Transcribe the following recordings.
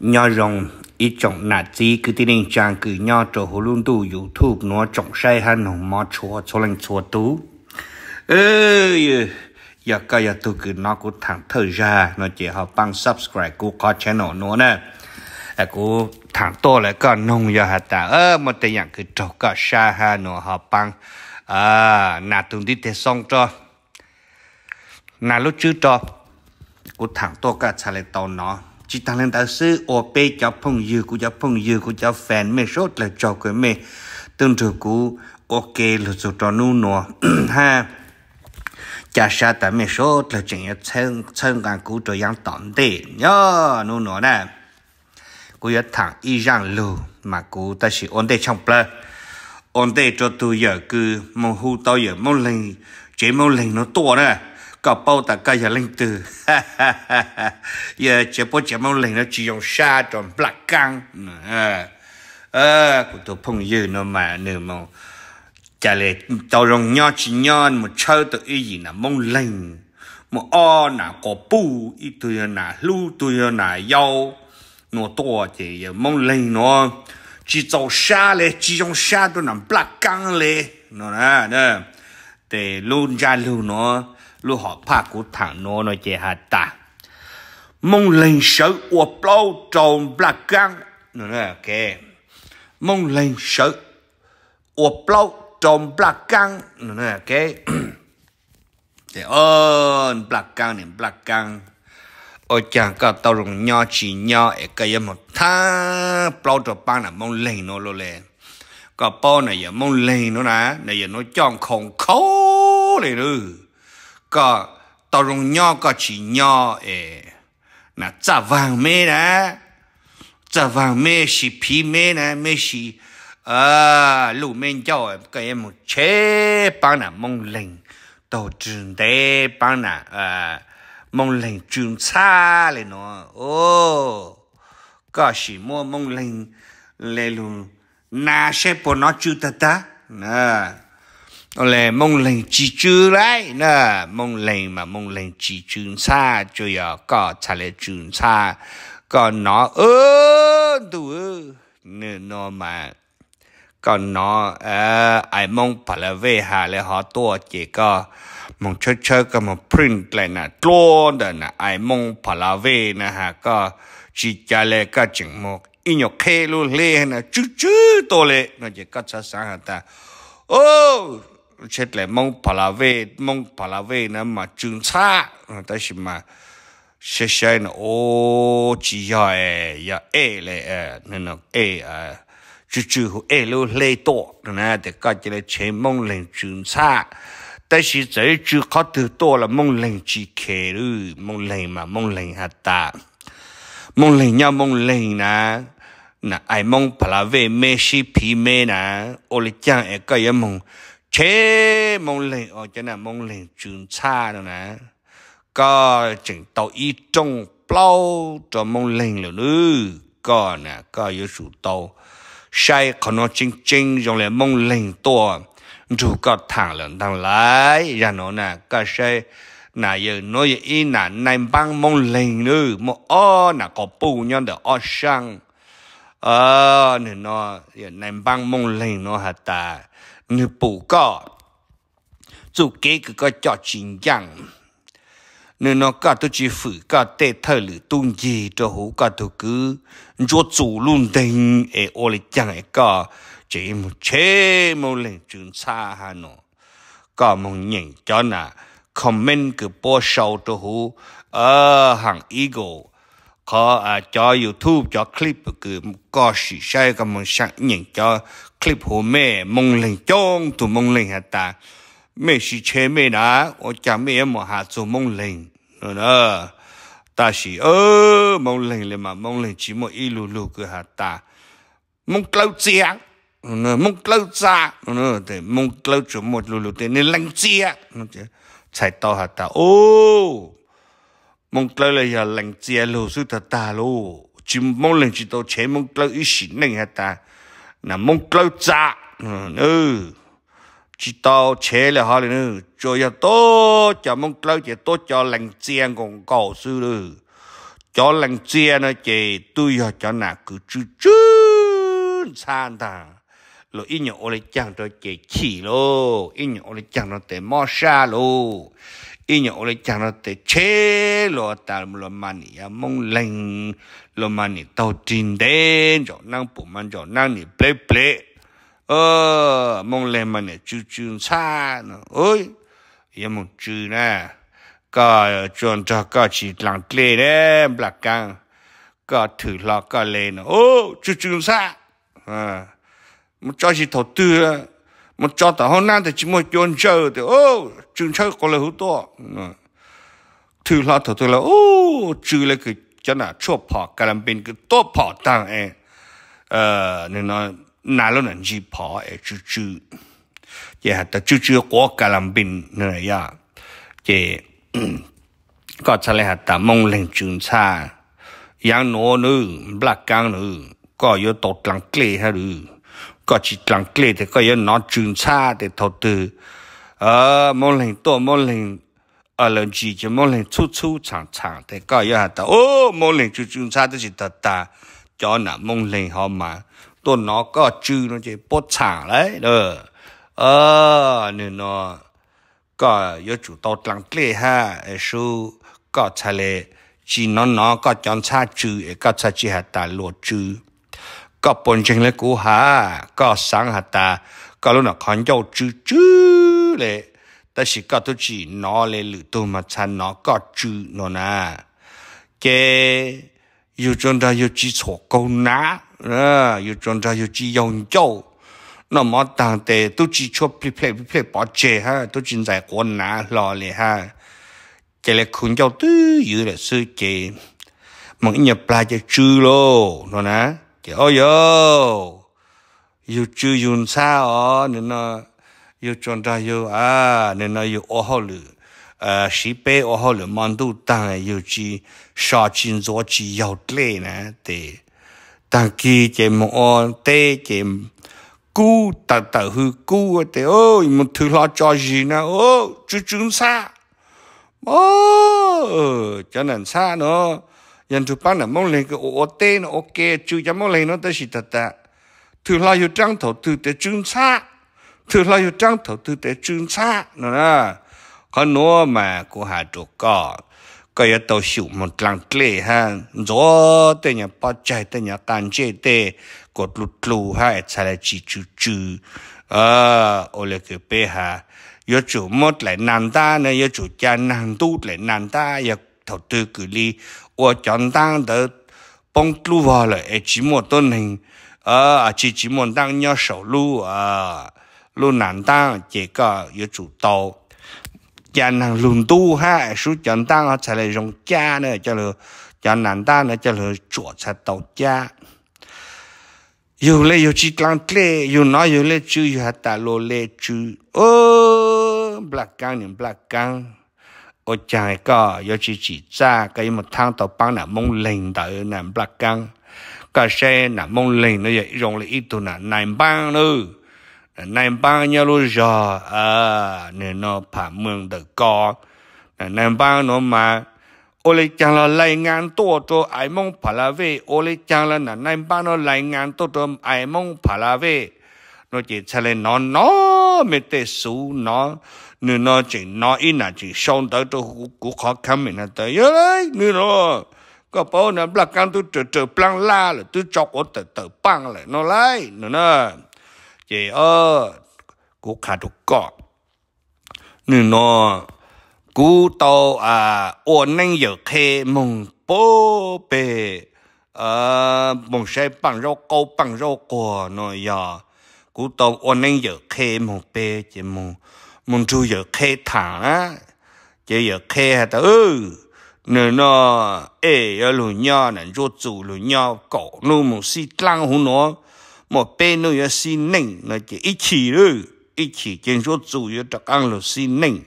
nhỏ rồng ít trọng nà chi cứ tin nên trang cứ nhỏ trò hồ luôn tu youtube nó trọng say han nó mò chùa cho lành chùa tú ơi giờ cái giờ tôi cứ nó cũng thẳng thời ra nó chỉ họ bằng subscribe của có channel nó nè à cô thẳng to lại có nông giờ hạt ta ơ mà tiền nhận cứ trâu có xa ha nó họ bằng à nà tuần đi thế xong cho nà lúc chưa cho cô thẳng to cả xài lại tàu nó chỉ tăng lên đạo sư ở bê cho phong dư của cho phong dư của cho phèn mê sốt là cho cái mê tương tự cũ ok là số trò nu nọ ha chả sa tại mê sốt là chuyện chân chân càng cũ rồi yang tỏn đi, nhớ nu nọ nè cú yết thẳng y rằng lù mà cú ta chỉ ổn định trong plơ ổn định cho tôi giờ cứ mong hưu tôi giờ mong lên chế mong lên nó to nè có bao ta cái giờ linh từ giờ chế bao chế mong linh nó chỉ dùng sa tròn black căng à à của tôi phong dư nó mà nửa mong trả lời tao rong nho chỉ nhon một chơi tự ý gì là mong linh mà o nà có bu ý tôi nà lu tôi nà yêu nó to thì mong linh nó chỉ tao sa lệ chỉ dùng sa tôi nằm black căng lệ nó nè nè để luôn ra luôn nó lu họ pa cú thẳng nô nó chè hà ta mong lên sợ ua plau trong black gang nữa nè kè mong lên sợ ua plau trong black gang nữa nè kè để ơn black gang niệm black gang ở chàng có tao rồng nho chỉ nho ở cây một tha plau tròn bang là mong lên nó lô lên có bao này giờ mong lên nó nè này giờ nó chọn không khấu này nữa có tao rung nho có chỉ nho ấy, là chả vàng mê đó chả vàng mê xì phí mê nè mê xì à lũ mê cho cái em một chế bán là mong lệnh tàu trường tế bán là à mông lệnh trường xa lên nó ô có xì mua mong lệnh lê lù na xe bò nó chưa ta ta nè nó là mong lành chỉ chữ đấy nè mong lành mà mong lành chỉ chữ xa cho giờ có trả lệ chữ xa còn nó ơ đủ nè nó mà còn nó à ai mong phải là về hà là họ tua chỉ có mong chơi chơi cái mà print lại nè tua đó nè ai mong phải là về nè hà có chỉ trả lệ cái chừng một in your kê luôn lê nè chú chú tôi lệ nó chỉ có sao sáng hả ta ô chết lại mong bà là về mong bà là về nó mà trường xa ta chỉ mà xe xe nó ô chỉ giờ ê giờ ê lệ nên nó ê à chú chú hồ ê lô lê tổ nè để có chỉ là chế mong lên trường xa ta chỉ chỉ chú có từ tổ là mong lên chỉ kề lư mong lên mà mong lên hạt ta mong lên nhau mong lên nè nè ai mong bà là về mấy si phi mê nè ô lê chàng ê cái mong chế mong lên ờ, ở chỗ nào mong lên trường xa rồi nè có chừng tàu y trong bao cho mong lên rồi nữa có nè có yếu chủ tàu sai có nó chính chính dùng lại mong lên to dù có thằng lần thằng lái ra nó nè có sai nà giờ nó giờ y nà nay băng mong lên nữa mà ô, ờ, nà có bù nhau được o sang ờ nên nó giờ nay băng mong lên nó hả ta người bù có dù kế cứ có cho chính chẳng nếu nó cả tôi chỉ phụ cả tệ thở lử tung gì cho hú cả tôi cứ cho chủ luôn tình ế ô lì chẳng ế cả chỉ một chế một lần chuyện xa hà nó cả một nhìn cho nà comment cứ bỏ sâu cho hú ở ờ, hàng ego có à, cho youtube cho clip cứ có sự sai cả một sáng nhìn cho clip hồ mẹ mong linh chong tụ mong linh hạt ta mẹ sĩ chế mẹ đã ở cha mẹ mà hạt tụ mong linh, nữa nó, ta sĩ ơ mong linh là mà mong linh chỉ một ít lù lù cứ hạt ta mong lâu nó mong lâu xa nó để mong lâu chỗ một lù lù để nên lăng chiang chạy tàu hạt ta ô mong lâu là giờ lăng chiang lù sư thật ta lù chỉ mong linh chỉ tàu chế mong lâu ít xịn linh hạt ta nà mong câu chạ ừ, ừ. chỉ tao chế là họ nữa ừ. cho giờ to cho mong lâu chỉ tốt cho lành chiên còn cổ sư nữa ừ. cho lành chiên nó chỉ tôi giờ cho nà cứ chữ chữ san ta lo ít nhỏ lấy chẳng cho chỉ chỉ lo ít nhỏ lấy chẳng nó để mò xa lo ý nhổ lấy chàng nó tế chế lo tà lo mà nỉ mong lành lo mà nỉ tàu trình đến chỗ năng bổ mà chỗ năng nỉ ple ple ờ mong lành mà nỉ chú chú xa nó ơi ý mong chú na, cả chuẩn cho cả chỉ lặng ple đấy bạc cang cả thử lo cả lên ô chú chú xa à một cho chỉ thầu tư mà cho ta hôm nay thì chỉ một chuyện chơi thì ô trường chơi có là hữu to thứ là thật là ô trừ là cái cho là chua phò cái làm bên cái to phò tăng ấy ờ nên nói nà lúc này gì phò ấy chữ chữ chỉ hạt ta chữ chữ có cái làm bên nên là ya chỉ có trả lại hạt ta mong lên trường xa yang nô nữ black gang nữ có yếu tốt lăng kê hay nữ có chỉ lặng lẽ thì có những nó trường xa để thầu từ ở ờ, mô hình to mô hình ở ờ, lần chỉ cho mô hình chú chú chẳng chẳng thì có những hạt ô mô hình chú trường xa thì chỉ thật ta cho nà mô hình họ mà tôi nó có chữ nó chỉ bớt chẳng đấy đó ờ nên nó có yếu chủ tao lặng lẽ ha số có trả lệ chỉ nó nó có chọn xa chữ có xa chỉ hạt ta lúa chữ ก็ปนเชงเลยกูหาก็สังหาตาก็รู้นะขอนโยจื้อจื้อเลยแต่สิก็ตุจีนอเลยหรือตัวมาชันนอก็จื้อนอนะแกอยู่จนได้อยู่จีโฉกูนะเอออยู่จนได้อยู่จียงโจ那么当地都只出不配不配保解哈，都正在国难落了哈，这里困觉都有了世界，梦一年不来就住喽，喏呢。kiểu yo yêu chú yun sao nên nó ờ, yêu chọn ra yêu à nên nó ờ, yêu ô hồ lử à sĩ bé ô hồ lử mong đủ tăng yêu chi sa chín gió chi yêu lệ nè để tăng kỳ chế mô tê chế cú tờ tờ hư cú tê ôi một thứ lo cho gì nè ô chú chú xa ô cho nên xa nữa 人就帮那梦里个我带那我给就家梦里那都是他的，头来有张头头的军差，头来有张头头的军差，那啦，看我嘛，我还做个，个要到小门张来哈，做的人把债的人担债的，个路路还才来去就就，啊，我来个背哈。要做么来难打呢？要做家难度来难打，要 thầu tư cử li và chọn tăng đỡ bông lu vào là chỉ một tuần hình ờ chỉ à, chỉ một tăng nhau sầu lu ờ lu nản tăng chỉ có yếu chủ tàu cha nàng lùn tu ha số chọn tăng họ sẽ lại dùng cha nữa cho lừa chọn nản tăng nữa cho lừa chuột sẽ tàu cha yêu lê yêu chỉ lăng lê yêu nói yêu lê chứ yêu hạt ta lô lê chứ ô black gang black gang ô chàng có yo chỉ chỉ ra cái một thang tàu băng là mông lình tới nằm bạc căng cả xe là mông lình nó vậy rong lại ít là nằm băng nữa nằm băng nhau luôn giờ à nên nó phá mương được co nằm băng nó mà ô lê là lại ngàn tổ cho ai mong phá là về ô lê là nằm băng nó lại ngàn tổ cho ai mong phá là về nó chỉ trả lời nó nó mới tê số nó nên nó chỉ nói ít là chỉ xong tới tôi cũng khó khăn mình là tới nhớ đấy nên nó có bao nhiêu là căn tôi chờ chờ plan la là tôi cho có tờ tờ băng lại nó lấy nên nó chỉ ơ cũng khá được có nên nó cú tàu à ổn nên giờ khê mùng bố bê, à, ờ, mùng sẽ bằng rau câu bằng rau cỏ nó giờ cú tàu ổn nên giờ khê mùng bê chị mùng mong chu giờ khê thả chỉ giờ khê hả ta ư, ừ, nè nó ê ở lùi nho nè rô chủ lùi nho cổ nu một si lăng hú nó một bên nu giờ si nịnh nó chỉ ít chỉ lư ít chỉ trên rô chủ giờ trắc ăn lù si nịnh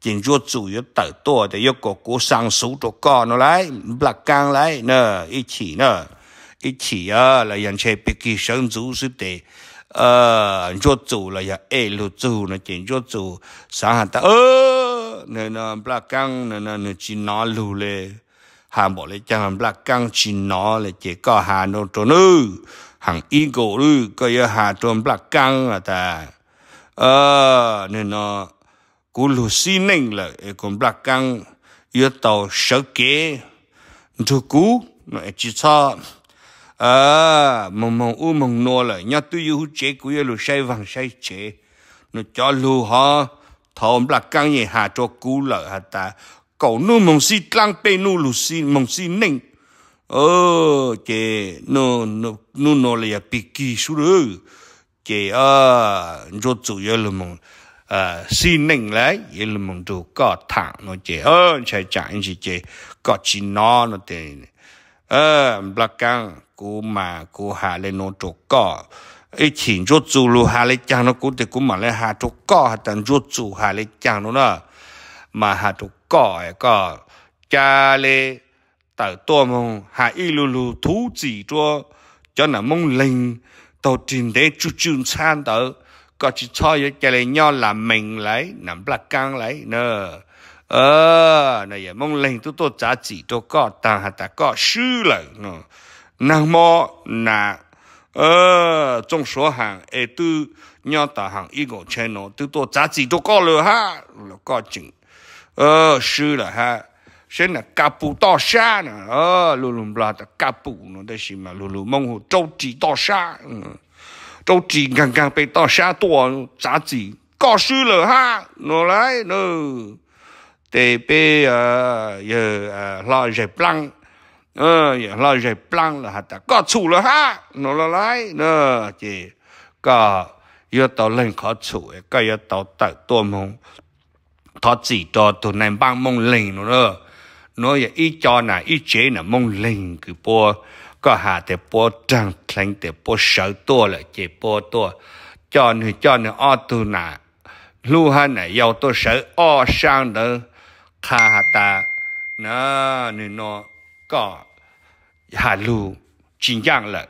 trên rô chủ giờ tở tua để yêu cổ cố sang số đồ co nó lại bạc cang lại nè ít chỉ nè ít chỉ à là yên chế bị kỳ sinh chủ sư tế ờ cho chủ là giờ dạ, ê lu chủ nó chỉ cho chủ xã hà ta ơ nên là bla căng nên là chỉ lù lê hà bỏ lê chẳng bla căng chỉ nó là chỉ có hà nó trốn ư hàng y có giờ hà trốn bla căng à ta ờ nên nó cú lù xi nênh là còn bla căng yêu tàu sợ kế chú cú nó chỉ cho à mong mong u mong nô lại nhá tu yêu chế cú yêu lu say vàng say chế nó cho lu ha thòm là căng nhẹ hà cho cú lợi hà ta cậu nu mong si lang pe nu lù si mong si ninh ờ chế nô nô nô nó là bị kỳ số rồi chế à cho chủ yêu lù mong à si ninh lấy yêu lù mong chủ có thẳng nó chế ờ chạy chạy chỉ chế có chỉ nó nó thế ờ là căng cô mà cô hà lên nó chỗ cỏ ấy chỉ rốt dù lu hà lên chăng nó cũng thì cú mà lên hà chỗ cỏ hà tận rốt dù hà lên chăng nó nữa mà hà chỗ cỏ ấy cỏ cha lê tờ tua mông hà y lu lu thú chỉ cho cho nó mông linh tàu trình để chú chun san tờ có chỉ cho cho cha lê nhau là mình lấy nằm bạc căng lấy nữa ờ này mông linh tụi tôi trả chỉ cho có tàng hà ta có sư lợi nữa nàng mò nà ờ trong số hàng ê tư nhau tà hàng y ngộ chen nó tư tô giá trị tô có lừa ha là có chừng ờ sư là ha sẽ là cà bù to xa nè ờ lù lù bla tà cà bù nó đây xì mà lù lù mong hồ châu trì to xa châu ừ. trì ngang ngang bị to xa tua giá trị có sư lừa ha nó lại nó tê bê ờ ờ lo giải lăng ờ giờ dạ, lo dạy plan là hạt ta có chủ là ha nó là lái nè chỉ có yêu tàu lên khó chủ có yêu tàu tại tua mông thọ chỉ cho tụ này băng mông lên nó nữa nó giờ ý cho nà ý chế nà mông lên cứ po có hà thì po trăng thành thì po sợ tua là chỉ po tua cho nên cho nên ở tu nà lưu hà nà yêu tôi sợ o sang đó khá ta nó nên nó có hà lù chính dạng là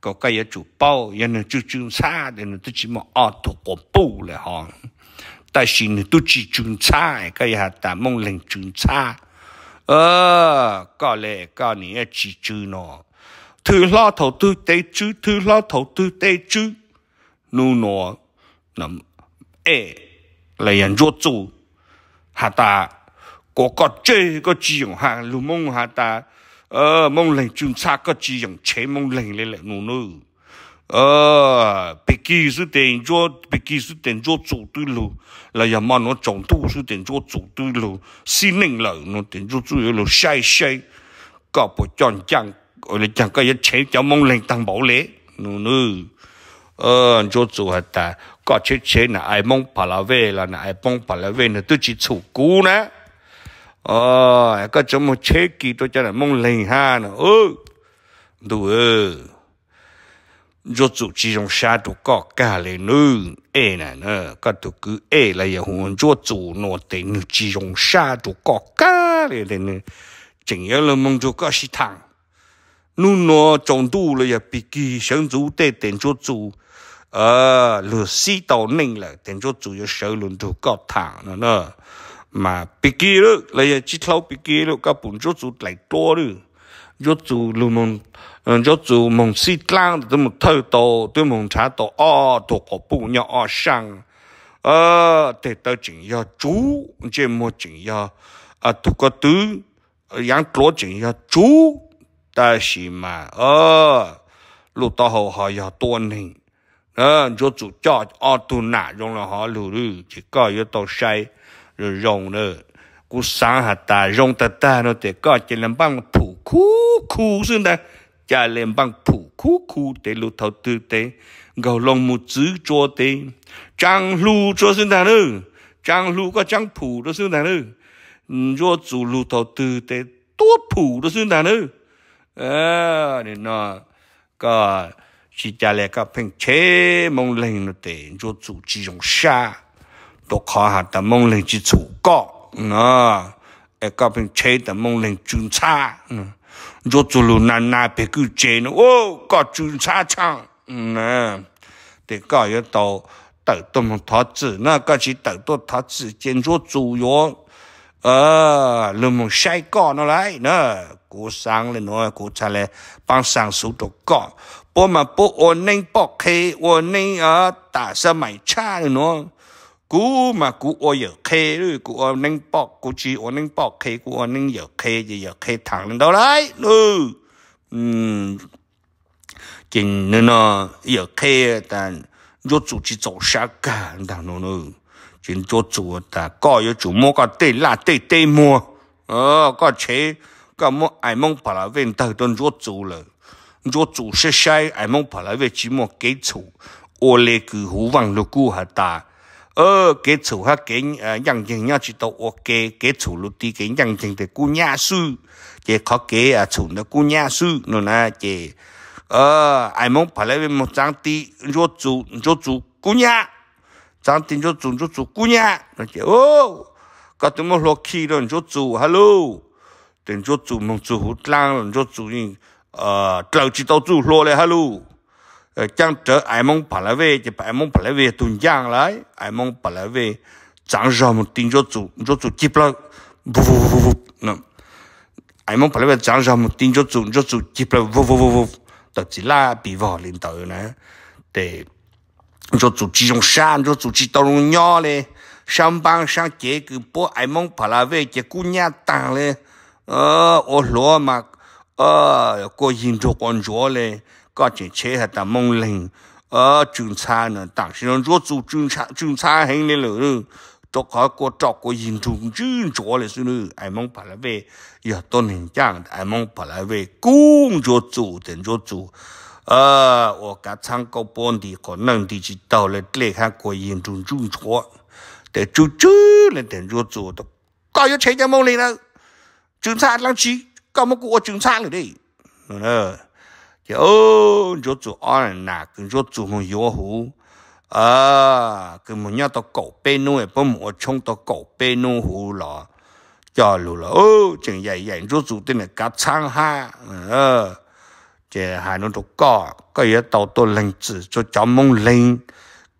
có cái yếu chủ bao yên là chú chung xa thì nó tôi chỉ mà ở tổ cổ bù là họ tại vì nó tôi chỉ chung xa cái hà ta mong lên chung xa ờ có lẽ có nghĩa chỉ chú nó thứ lo thầu tư tế chú thứ lo thầu tư tế chú nu nó nằm ê là yên rốt chủ hà ta có có chơi có chỉ hà lu mong hà ta ờ mong lệnh chúng ta có chỉ dùng chế mong lệnh lên lại nô nô ờ bị kỳ sự tiền cho bị kỳ sự tiền cho chủ tư lù là nhà mà nó trọng tu sự tiền cho chủ tư lù xin nịnh lợi nó tiền cho chủ yếu lù sai sai có bộ chọn chẳng ở đây chẳng có cái chế cho mong lệnh tăng bảo lễ nô nô ờ cho chủ hạt ta có chế chế là ai mong bà là về là ai mong bà là về là tôi chỉ chủ cú nè ờ có chỗ một chế kỳ tôi cho là mong lành ha nữa ừ đủ ừ rốt chủ chỉ trong xa tụ có cả lệ nữ ê nè nè có tụ cứ ê là giờ hồn rốt chủ nó tính chỉ trong xa tụ có cả lệ lệ nữ chính yếu là mong chủ có sĩ thẳng nu nó trong tu là giờ bị kỳ sáng chủ tê tên rốt chủ ờ lừa sĩ tàu ninh là tên rốt chủ giờ sợ luôn tụ có thẳng nữa nè mà bị kia đó lấy chỉ thâu bị kia đó các bún rốt chú lại to đó rốt chú luôn mong rốt chú mong xí lang tôi mong thâu to tôi mong trả to o thuộc có bún nhỏ à, sang ờ để tôi chỉnh cho chú chỉ mua chỉnh cho à tôi có tứ yang chúa chỉnh cho chú đại xí mà à, lúc đó họ họ giờ tuân hình à, rốt chú cho à, tu nã trong là họ lù lù chỉ có yếu tàu sai rồi rồng nữa cú sáng hạt ta rong ta ta nó để có chỉ làm bằng phủ khu khu xương ta chả làm bằng phủ khu khu để lụt thầu tư tế gầu lòng một chữ cho tế trang lu cho xương ta nữa trang lu có trang phủ đó xương ta nữa cho chủ lụt thầu tư tế tốt phủ đó xương ta nữa à nên nó có chỉ chả lẽ các phèn chế mong lên nó để cho chủ chỉ dùng xa 都看下，的梦练基础歌，嗯，哎，搞片吹的梦练警察，嗯。做走路难难，别个见哦，搞军差唱，喏。得搞要刀抖动他子，那个是抖动他子，建做主院。啊，那么谁干那来呢？过山了，喏，过出来帮上手多搞。不嘛不，我恁不开，我恁啊打上买菜喏。cú mà cú ô giờ khê rồi cú ô nâng bọc cú chỉ ô nâng bọc khê cú ô nâng giờ khê giờ giờ khê thẳng lên đó đấy ừ chừng nữa nó giờ khê ta rốt chủ chỉ chỗ xa cả đàn nó nó chừng rốt chủ ta có giờ chủ mua có tê la tê tê mua ờ có chế có mua ai mong phải la về ta đơn rốt chủ rồi rốt chủ sẽ sai ai mong phải la về chỉ mua cái chủ ô lê cứ hú vàng lục cú hả ta ờ cái chủ ha cái nhân dân nhà chỉ tàu ok cái chủ lúc đi cái nhân dân thì cô nhà sư chỉ có cái à chủ nó cô nhà sư nó là chỉ ờ ai muốn phải lấy một trang tí cho chủ cho chủ cú nhà trang tí cho chủ cho chủ cú nhà nó chỉ ô có tụi mình lo khi rồi cho chủ hello tiền cho chủ mong chủ lang cho chủ ờ trời chỉ đâu chủ lo lại hello chẳng trở ai mong bà lại về thì ai mong bà lại về tuần giang lại ai mong bà lại về chẳng rồi một tin cho chủ cho chủ chip là vù vù vù vù, nè ai mong bà lại về chẳng rồi một tin cho chủ cho chủ chip là vù vù vù vù, đó chí là bị vò lên tới nè để cho chủ chỉ trong sáng cho chủ chỉ tao nhỏ lên sáng ban sáng chế cứ bố ai mong bà lại về chỉ cú nhà tàng lên ờ ô lúa mà ờ cô nhìn cho con chúa lên có chỉ chế hạt ta mông lên ở trường xa nữa tặng xin nó rốt dù trường xa trường xa hình lên lửa cho có có cho có nhìn trùng chứ chỗ lại xin nữa ai mong phải là về giờ tôn hình chẳng ai mong phải là về cũng rốt dù đến rốt dù ờ ở cả sang cầu bốn thì có năng thì chỉ đầu là lệ khác có nhìn trùng trùng chỗ để chú chứ là đến rốt dù đó có yếu chế cho mông lên đâu trường xa lăng trí có một cuộc trường xa nữa đi nữa thì ô chỗ chủ ăn nà cứ chỗ chủ một yếu hú à cứ một nhà tao cổ bê nu ấy bơm một chung tao cổ bê nu hú lọ cho lù lọ ô chừng vậy vậy chỗ chủ tên là cá chăng ha ờ thì hai nó đâu có có yếu tàu tôi linh chỉ cho cháu mông linh,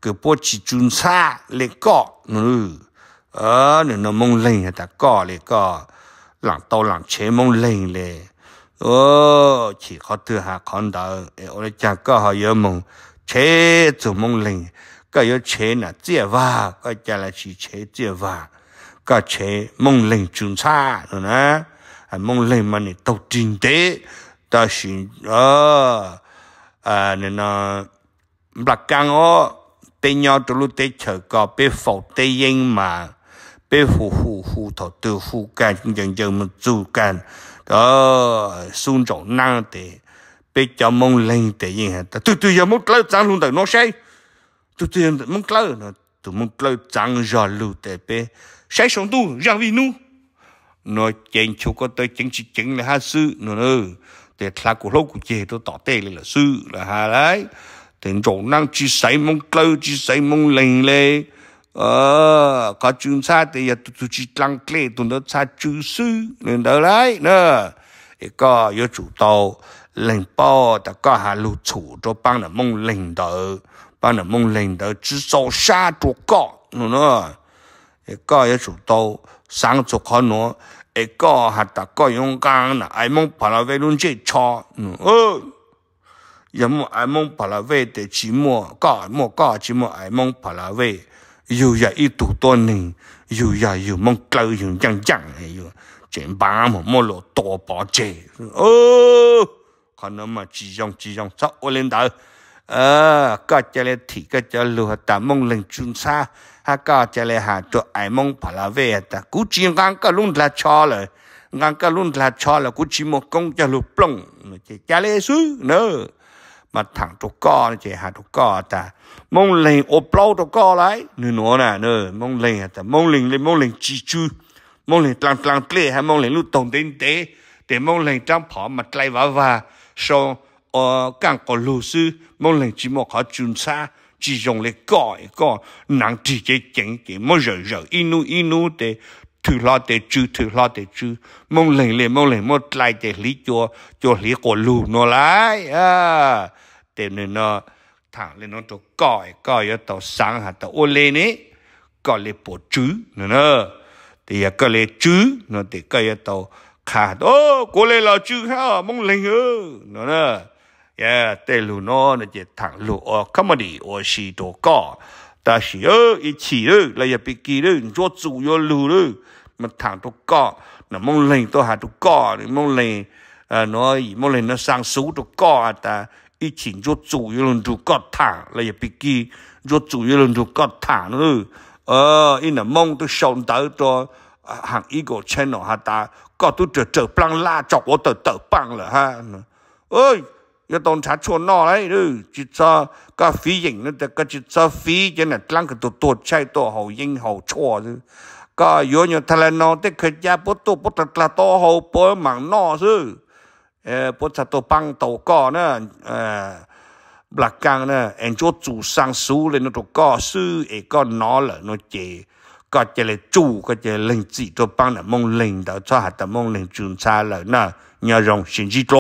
cứ bố chỉ chun xa lên có ừ ờ nó mông linh là ta có lên có lặng tàu lặng chế mông linh lên ô chỉ có từ hạ con đó ô là chẳng có họ yêu mộng, chế chủ mộng linh có yêu chế là chia và có chả là chỉ chế chia và có chế mộng linh trung xa rồi nè à mộng linh mà này đầu tiên thế ta xin ờ à nên là bạc cang ô bé nhau tụi lúc tết chờ có bé phổ tê yên mà bé hù phụ hù thọ từ hù can dần dần mà chú can có xuống trọng năng thì bây cho mong lên thì gì hết tôi tôi giờ muốn lấy trăng luôn tại nó say tôi tôi muốn lấy nó tôi muốn lấy trăng rồi luôn tại bây say sống tu ra vì nu nó chèn chỗ có tới chính trị chính là ha sư nó nữa thì là của lâu của chè tôi tỏ tê là sư là hà đấy thì trọng năng chỉ say mong lấy chỉ say mong lên lên ờ có chuyện xa thì giờ tụi chỉ lăng lệ tụi nó xa chữ sư lên đâu lại nữa thì có yêu chủ tàu lệnh bao ta có hà lụ chủ cho bằng là mong lệnh đó bằng là mong lệnh đó chỉ số xa cho có nữa thì có yêu chủ tàu sáng cho khó nữa thì có hà ta có 用 gang là ai mong phải là về luôn chơi cho ừ giờ mà ai mong phải là về để chỉ mua có mua có chỉ mua ai mong phải là về dù giờ ít tụ tôn nè dù giờ dù mong cầu dù chẳng chẳng này dù ba mà mua lộ tổ bỏ chê ô còn nó mà chỉ dòng chỉ dòng sao ô lên đó ờ có lê lẽ thì có chả lừa ta mong lên chung xa ha có chả lê hà cho ai mong la là về ta cú chỉ ngang cả luôn là cho rồi ngang cả luôn là cho là cú chỉ một công cho lục plong chả lê xứ nữa mà thằng trục co nó chỉ hà trục co ta mong lên ốp lâu trục co lại nửa nửa nè nửa à mong lên ta mong lên lên mong lên chi chu mong lên tlang tlang tle hay mong lên lúc tổng đến tế để mong lên trong phỏ mà trai vả và so ờ càng có lù sư mong lên chỉ một họ chun xa chỉ dùng để gọi gọi, nặng chỉ cái chỉnh cái mong rồi rồi inu inu để thử lo để chư thử lo để chư mong lên lên mong lên một lại để lý cho cho lý của lù nó lại à để nên nó thằng lên nó tổ cõi cõi ở tổ sáng hả tổ ô lên ấy cõi lên bộ chứ nữa nó thì cõi lên chứ nó thì cõi ở tổ khả ô cô lên là chứ ha mong lên ơ nó nữa yeah tê lù nó nó chỉ thẳng lù ở đi ở xí tổ cò ta xí ơ ít xí ơ là giờ bị kỳ ơ cho chủ yo lù ơ mà thẳng tổ cò nó mong lên tổ hả tổ cò mong lên à, nó mong lên nó sang sú tổ cò ta 疫情就主要人就割塔，来也别记，就主要人就割塔了。呃，因那梦都想到着，行一个 channel 哈达，割都就就帮拉着我的得帮了哈。哎，要当查错哪来了？就查个飞影那的，个就查飞影那啷个都多菜多好影好错的。ก็โยนอยู่ทะเลนอที่เคยยาปุ๊ตุปุ๊ตตะตัวหูเปิดมังนอซื้อ不查多帮多高呢，呃，不拉讲呢，俺就祖上熟了那多高，是一个拿了那节，个节来煮，个节令自己多帮了，梦令到做下的梦令种菜了，那要用心去做。